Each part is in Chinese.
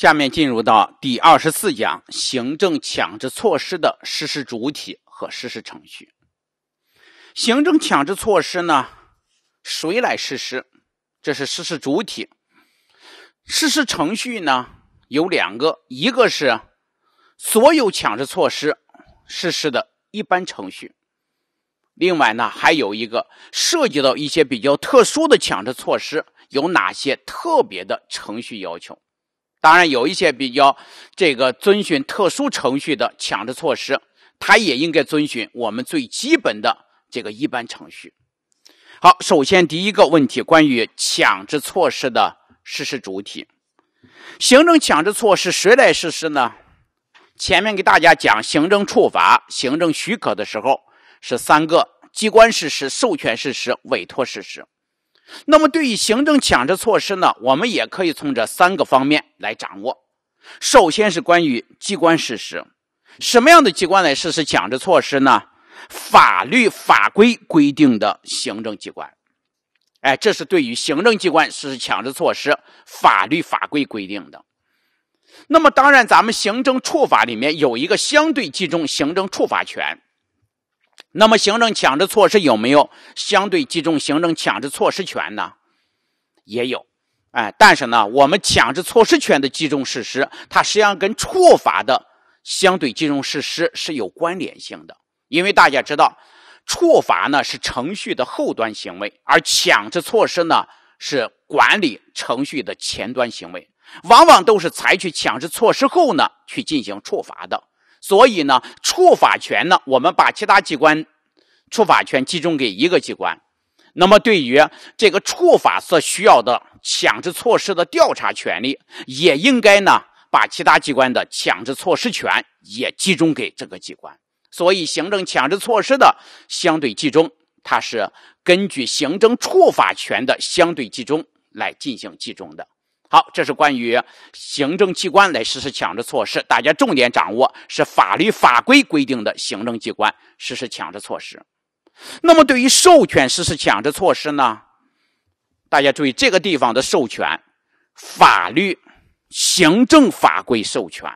下面进入到第二十四讲：行政强制措施的实施主体和实施程序。行政强制措施呢，谁来实施？这是实施主体。实施程序呢，有两个：一个是所有强制措施实施的一般程序；另外呢，还有一个涉及到一些比较特殊的强制措施有哪些特别的程序要求。当然，有一些比较这个遵循特殊程序的强制措施，它也应该遵循我们最基本的这个一般程序。好，首先第一个问题，关于强制措施的实施主体，行政强制措施谁来实施呢？前面给大家讲行政处罚、行政许可的时候，是三个机关实施、授权实施、委托实施。那么，对于行政强制措施呢，我们也可以从这三个方面来掌握。首先是关于机关实施，什么样的机关来实施强制措施呢？法律法规规定的行政机关。哎，这是对于行政机关实施强制措施，法律法规规定的。那么，当然，咱们行政处罚里面有一个相对集中行政处罚权。那么，行政强制措施有没有相对集中行政强制措施权呢？也有，哎，但是呢，我们强制措施权的集中实施，它实际上跟处罚的相对集中实施是有关联性的。因为大家知道，处罚呢是程序的后端行为，而强制措施呢是管理程序的前端行为，往往都是采取强制措施后呢去进行处罚的。所以呢，处罚权呢，我们把其他机关处罚权集中给一个机关。那么，对于这个处罚所需要的强制措施的调查权利，也应该呢，把其他机关的强制措施权也集中给这个机关。所以，行政强制措施的相对集中，它是根据行政处罚权的相对集中来进行集中的。好，这是关于行政机关来实施强制措施，大家重点掌握是法律法规规定的行政机关实施强制措施。那么，对于授权实施强制措施呢？大家注意这个地方的授权，法律、行政法规授权，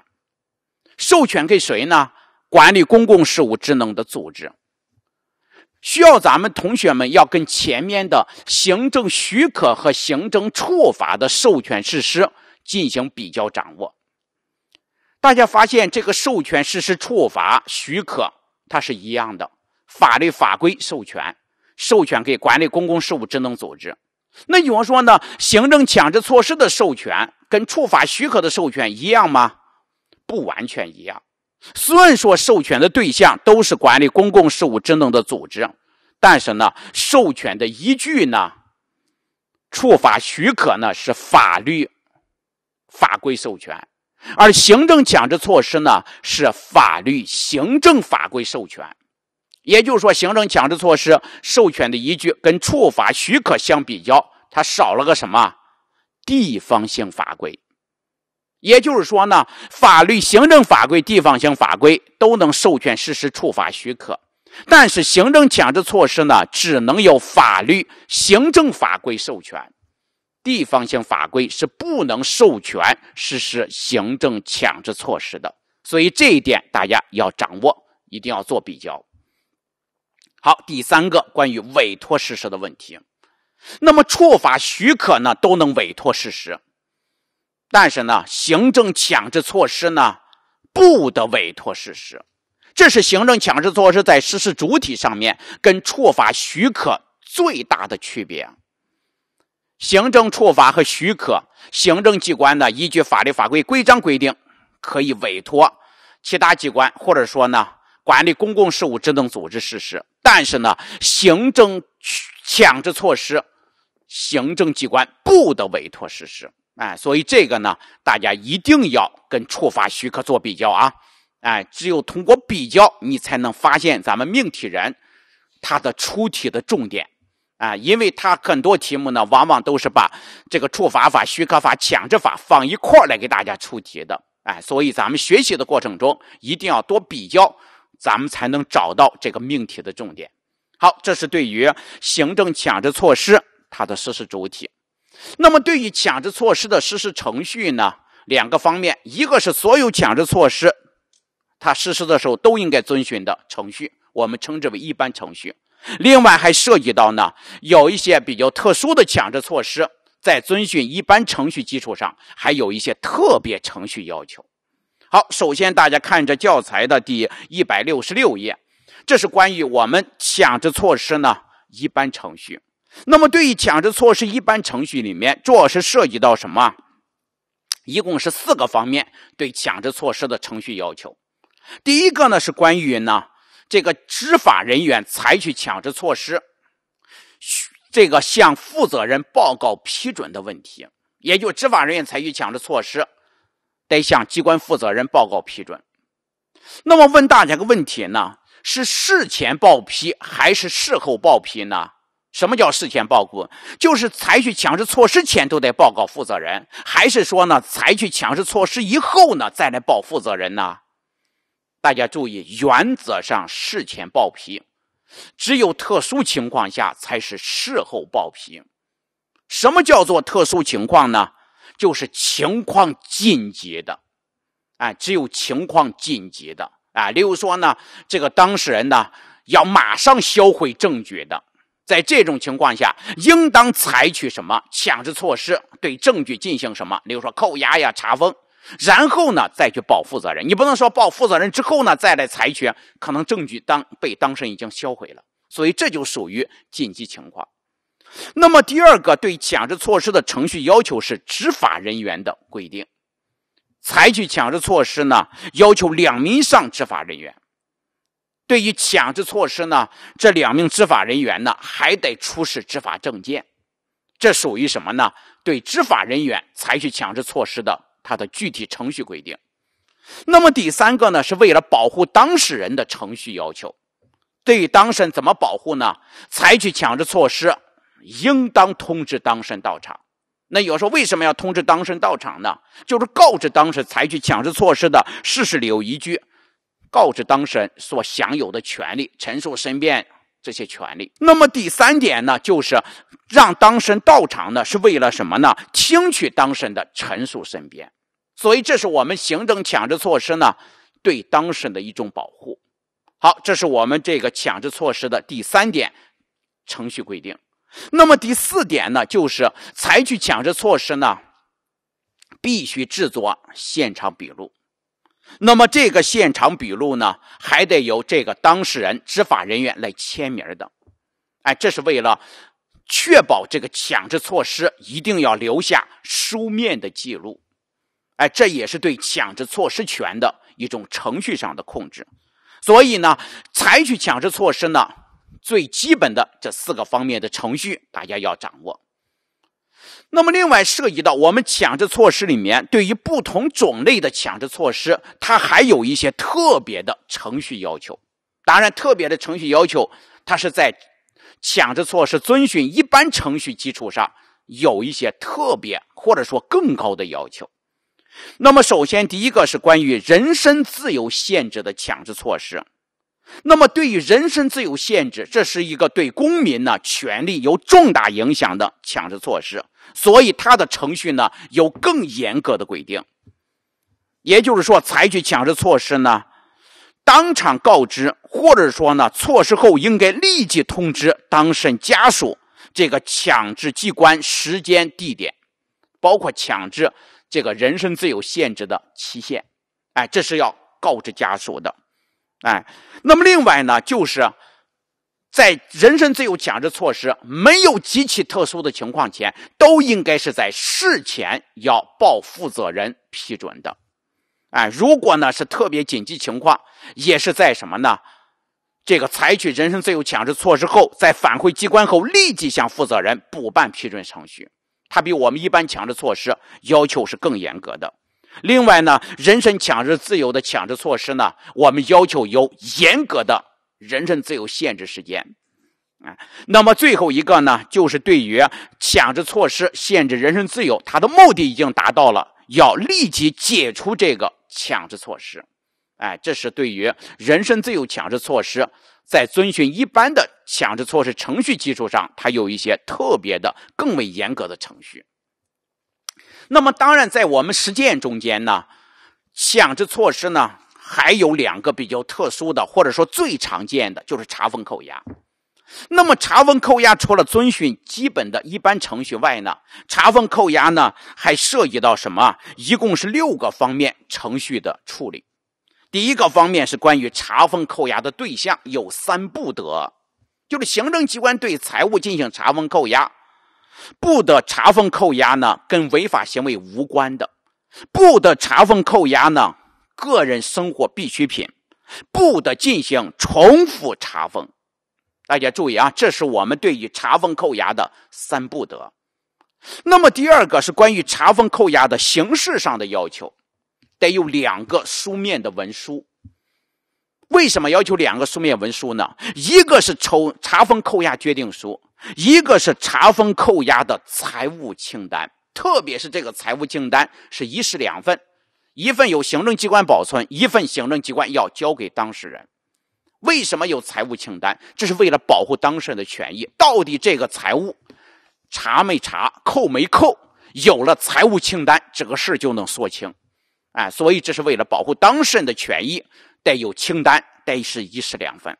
授权给谁呢？管理公共事务职能的组织。需要咱们同学们要跟前面的行政许可和行政处罚的授权实施进行比较掌握。大家发现这个授权实施、处罚、许可，它是一样的法律法规授权，授权给管理公共事务职能组织。那有人说呢，行政强制措施的授权跟处罚许可的授权一样吗？不完全一样。虽然说授权的对象都是管理公共事务职能的组织，但是呢，授权的依据呢，处罚许可呢是法律法规授权，而行政强制措施呢是法律、行政法规授权。也就是说，行政强制措施授权的依据跟处罚许可相比较，它少了个什么？地方性法规。也就是说呢，法律、行政法规、地方性法规都能授权实施处罚许可，但是行政强制措施呢，只能由法律、行政法规授权，地方性法规是不能授权实施行政强制措施的。所以这一点大家要掌握，一定要做比较。好，第三个关于委托实施的问题，那么处罚许可呢，都能委托实施。但是呢，行政强制措施呢不得委托实施，这是行政强制措施在实施主体上面跟处罚许可最大的区别。行政处罚和许可，行政机关呢依据法律法规规章规定，可以委托其他机关或者说呢管理公共事务职能组织实施，但是呢，行政强制措施，行政机关不得委托实施。哎，所以这个呢，大家一定要跟处罚、许可做比较啊！哎，只有通过比较，你才能发现咱们命题人他的出题的重点啊，因为他很多题目呢，往往都是把这个处罚法、许可法、强制法放一块来给大家出题的。哎，所以咱们学习的过程中，一定要多比较，咱们才能找到这个命题的重点。好，这是对于行政强制措施它的实施主体。那么，对于强制措施的实施程序呢？两个方面，一个是所有强制措施，它实施的时候都应该遵循的程序，我们称之为一般程序。另外，还涉及到呢，有一些比较特殊的强制措施，在遵循一般程序基础上，还有一些特别程序要求。好，首先大家看这教材的第一百六十六页，这是关于我们强制措施呢一般程序。那么，对于强制措施一般程序里面，主要是涉及到什么？一共是四个方面对强制措施的程序要求。第一个呢是关于呢这个执法人员采取强制措施，这个向负责人报告批准的问题，也就执法人员采取强制措施得向机关负责人报告批准。那么问大家个问题呢，是事前报批还是事后报批呢？什么叫事前报告？就是采取强制措施前都得报告负责人，还是说呢，采取强制措施以后呢再来报负责人呢？大家注意，原则上事前报批，只有特殊情况下才是事后报批。什么叫做特殊情况呢？就是情况紧急的，哎，只有情况紧急的，啊，例如说呢，这个当事人呢要马上销毁证据的。在这种情况下，应当采取什么强制措施？对证据进行什么？比如说扣押呀、查封，然后呢再去报负责人。你不能说报负责人之后呢再来采取，可能证据当被当事人已经销毁了。所以这就属于紧急情况。那么第二个，对强制措施的程序要求是执法人员的规定。采取强制措施呢，要求两名以上执法人员。对于强制措施呢，这两名执法人员呢还得出示执法证件，这属于什么呢？对执法人员采取强制措施的，它的具体程序规定。那么第三个呢，是为了保护当事人的程序要求。对于当事人怎么保护呢？采取强制措施应当通知当事人到场。那有时候为什么要通知当事人到场呢？就是告知当时采取强制措施的事实、理由、依据。告知当事人所享有的权利、陈述申辩这些权利。那么第三点呢，就是让当事人到场呢，是为了什么呢？听取当事人的陈述申辩。所以这是我们行政强制措施呢对当事人的一种保护。好，这是我们这个强制措施的第三点程序规定。那么第四点呢，就是采取强制措施呢，必须制作现场笔录。那么这个现场笔录呢，还得由这个当事人、执法人员来签名的，哎，这是为了确保这个强制措施一定要留下书面的记录，哎，这也是对强制措施权的一种程序上的控制。所以呢，采取强制措施呢，最基本的这四个方面的程序，大家要掌握。那么，另外涉及到我们强制措施里面，对于不同种类的强制措施，它还有一些特别的程序要求。当然，特别的程序要求，它是在强制措施遵循一般程序基础上，有一些特别或者说更高的要求。那么，首先第一个是关于人身自由限制的强制措施。那么，对于人身自由限制，这是一个对公民呢权利有重大影响的强制措施。所以，他的程序呢有更严格的规定，也就是说，采取强制措施呢，当场告知，或者说呢，措施后应该立即通知当事人家属。这个强制机关、时间、地点，包括强制这个人身自由限制的期限，哎，这是要告知家属的。哎，那么另外呢，就是。在人身自由强制措施没有极其特殊的情况前，都应该是在事前要报负责人批准的，哎，如果呢是特别紧急情况，也是在什么呢？这个采取人身自由强制措施后，在返回机关后立即向负责人补办批准程序。它比我们一般强制措施要求是更严格的。另外呢，人身强制自由的强制措施呢，我们要求有严格的。人身自由限制时间，啊，那么最后一个呢，就是对于强制措施限制人身自由，它的目的已经达到了，要立即解除这个强制措施，哎，这是对于人身自由强制措施，在遵循一般的强制措施程序基础上，它有一些特别的、更为严格的程序。那么当然，在我们实践中间呢，强制措施呢。还有两个比较特殊的，或者说最常见的就是查封扣押。那么查封扣押除了遵循基本的一般程序外呢，查封扣押呢还涉及到什么？一共是六个方面程序的处理。第一个方面是关于查封扣押的对象有三不得，就是行政机关对财物进行查封扣押，不得查封扣押呢跟违法行为无关的，不得查封扣押呢。个人生活必需品不得进行重复查封。大家注意啊，这是我们对于查封扣押的三不得。那么第二个是关于查封扣押的形式上的要求，得有两个书面的文书。为什么要求两个书面文书呢？一个是抽查封扣押决定书，一个是查封扣押的财务清单。特别是这个财务清单是一式两份。一份由行政机关保存，一份行政机关要交给当事人。为什么有财务清单？这是为了保护当事人的权益。到底这个财务查没查、扣没扣？有了财务清单，这个事就能说清。哎，所以这是为了保护当事人的权益，得有清单，得是一式两份。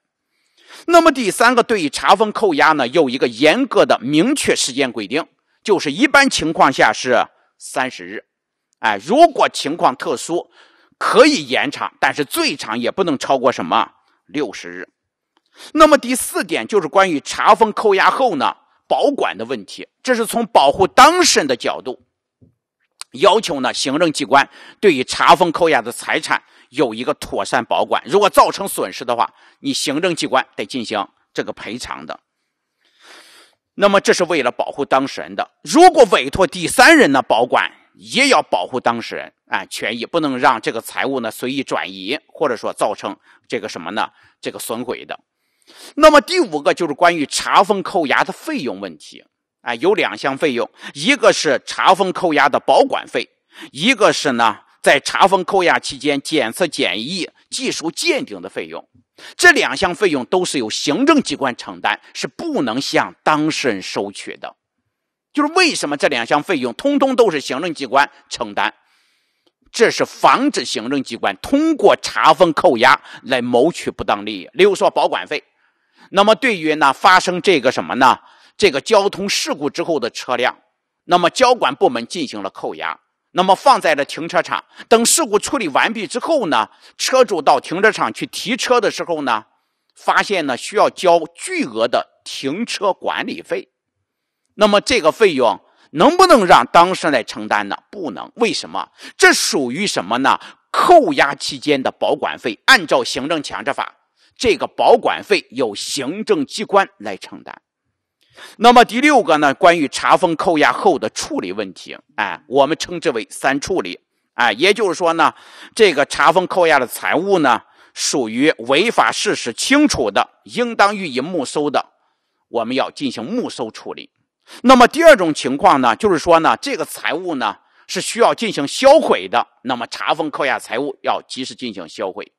那么第三个，对于查封、扣押呢，有一个严格的明确时间规定，就是一般情况下是三十日。哎，如果情况特殊，可以延长，但是最长也不能超过什么六十日。那么第四点就是关于查封扣押后呢保管的问题，这是从保护当事人的角度要求呢行政机关对于查封扣押的财产有一个妥善保管，如果造成损失的话，你行政机关得进行这个赔偿的。那么这是为了保护当事人的。如果委托第三人呢保管。也要保护当事人啊权益，不能让这个财物呢随意转移，或者说造成这个什么呢这个损毁的。那么第五个就是关于查封扣押的费用问题啊，有两项费用，一个是查封扣押的保管费，一个是呢在查封扣押期间检测、检疫、技术鉴定的费用，这两项费用都是由行政机关承担，是不能向当事人收取的。就是为什么这两项费用通通都是行政机关承担？这是防止行政机关通过查封、扣押来谋取不当利益，例如说保管费。那么对于呢发生这个什么呢？这个交通事故之后的车辆，那么交管部门进行了扣押，那么放在了停车场。等事故处理完毕之后呢，车主到停车场去提车的时候呢，发现呢需要交巨额的停车管理费。那么这个费用能不能让当事人来承担呢？不能，为什么？这属于什么呢？扣押期间的保管费，按照行政强制法，这个保管费由行政机关来承担。那么第六个呢？关于查封、扣押后的处理问题，哎，我们称之为“三处理”，哎，也就是说呢，这个查封扣押的财物呢，属于违法事实清楚的，应当予以没收的，我们要进行没收处理。那么第二种情况呢，就是说呢，这个财物呢是需要进行销毁的。那么查封扣押财物要及时进行销毁。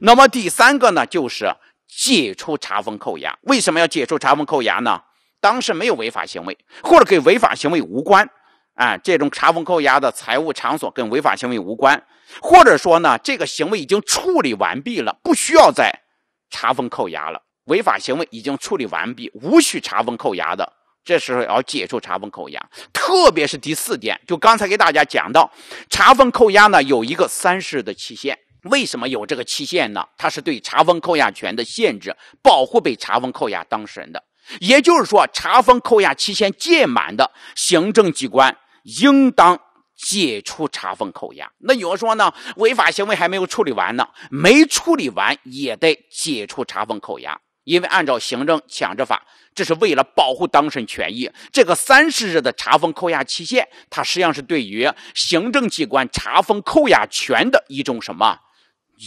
那么第三个呢，就是解除查封扣押。为什么要解除查封扣押呢？当时没有违法行为，或者跟违法行为无关啊。这种查封扣押的财物场所跟违法行为无关，或者说呢，这个行为已经处理完毕了，不需要再查封扣押了。违法行为已经处理完毕，无需查封扣押的。这时候要解除查封扣押，特别是第四点，就刚才给大家讲到，查封扣押呢有一个三十的期限，为什么有这个期限呢？它是对查封扣押权的限制，保护被查封扣押当事人的。也就是说，查封扣押期限届满的，行政机关应当解除查封扣押。那有人说呢，违法行为还没有处理完呢，没处理完也得解除查封扣押，因为按照行政强制法。这是为了保护当事人权益，这个三十日的查封扣押期限，它实际上是对于行政机关查封扣押权的一种什么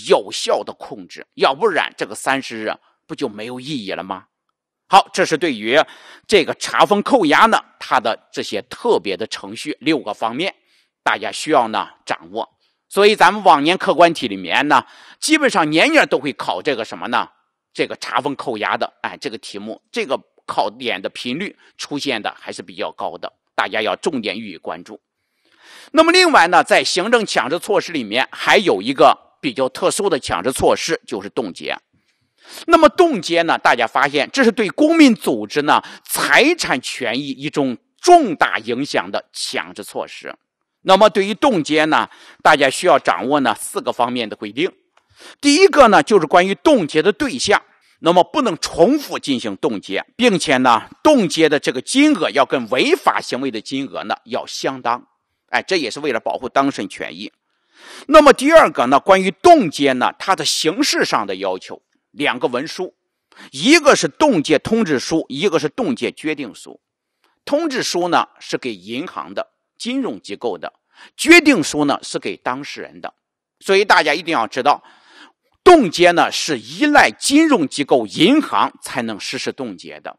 有效的控制，要不然这个三十日不就没有意义了吗？好，这是对于这个查封扣押呢，它的这些特别的程序六个方面，大家需要呢掌握。所以咱们往年客观题里面呢，基本上年年都会考这个什么呢？这个查封扣押的，哎，这个题目，这个。考点的频率出现的还是比较高的，大家要重点予以关注。那么，另外呢，在行政强制措施里面，还有一个比较特殊的强制措施，就是冻结。那么，冻结呢，大家发现这是对公民、组织呢财产权益一种重大影响的强制措施。那么，对于冻结呢，大家需要掌握呢四个方面的规定。第一个呢，就是关于冻结的对象。那么不能重复进行冻结，并且呢，冻结的这个金额要跟违法行为的金额呢要相当，哎，这也是为了保护当事人权益。那么第二个呢，关于冻结呢，它的形式上的要求，两个文书，一个是冻结通知书，一个是冻结决定书。通知书呢是给银行的金融机构的，决定书呢是给当事人的，所以大家一定要知道。冻结呢是依赖金融机构银行才能实施冻结的，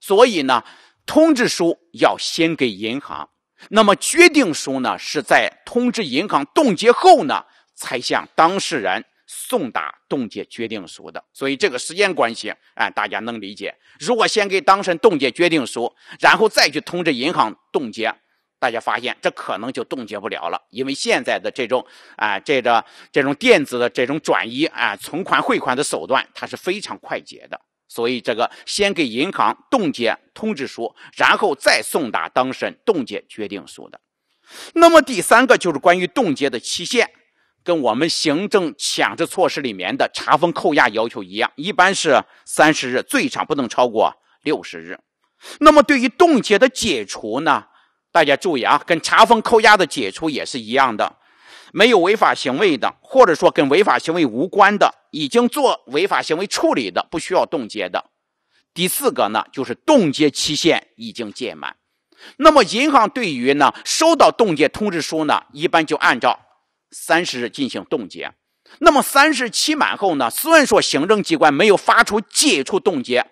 所以呢，通知书要先给银行，那么决定书呢是在通知银行冻结后呢，才向当事人送达冻结决定书的。所以这个时间关系，哎，大家能理解。如果先给当事人冻结决定书，然后再去通知银行冻结。大家发现这可能就冻结不了了，因为现在的这种啊，这个这种电子的这种转移啊，存款汇款的手段，它是非常快捷的。所以这个先给银行冻结通知书，然后再送达当事人冻结决定书的。那么第三个就是关于冻结的期限，跟我们行政强制措施里面的查封、扣押要求一样，一般是三十日，最长不能超过六十日。那么对于冻结的解除呢？大家注意啊，跟查封、扣押的解除也是一样的，没有违法行为的，或者说跟违法行为无关的，已经做违法行为处理的，不需要冻结的。第四个呢，就是冻结期限已经届满。那么银行对于呢收到冻结通知书呢，一般就按照三十日进行冻结。那么三十期满后呢，虽然说行政机关没有发出解除冻结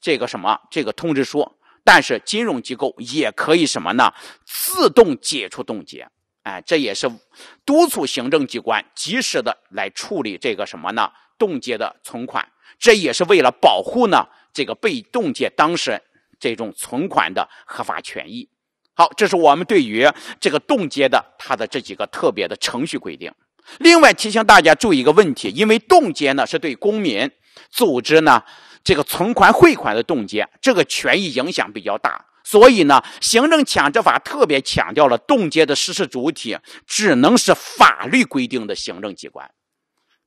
这个什么这个通知书。但是金融机构也可以什么呢？自动解除冻结，哎，这也是督促行政机关及时的来处理这个什么呢？冻结的存款，这也是为了保护呢这个被冻结当事人这种存款的合法权益。好，这是我们对于这个冻结的它的这几个特别的程序规定。另外提醒大家注意一个问题，因为冻结呢是对公民、组织呢。这个存款汇款的冻结，这个权益影响比较大，所以呢，行政强制法特别强调了冻结的实施主体只能是法律规定的行政机关。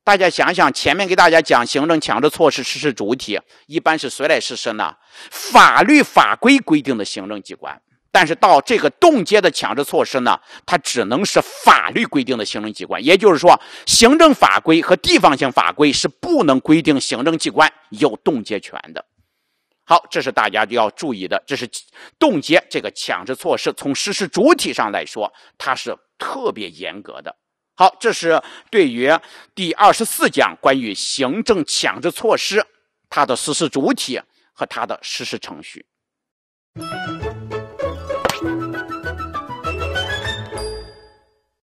大家想想，前面给大家讲行政强制措施实施主体，一般是谁来实施呢？法律法规规定的行政机关。但是，到这个冻结的强制措施呢，它只能是法律规定的行政机关，也就是说，行政法规和地方性法规是不能规定行政机关有冻结权的。好，这是大家就要注意的，这是冻结这个强制措施从实施主体上来说，它是特别严格的。好，这是对于第二十四讲关于行政强制措施它的实施主体和它的实施程序。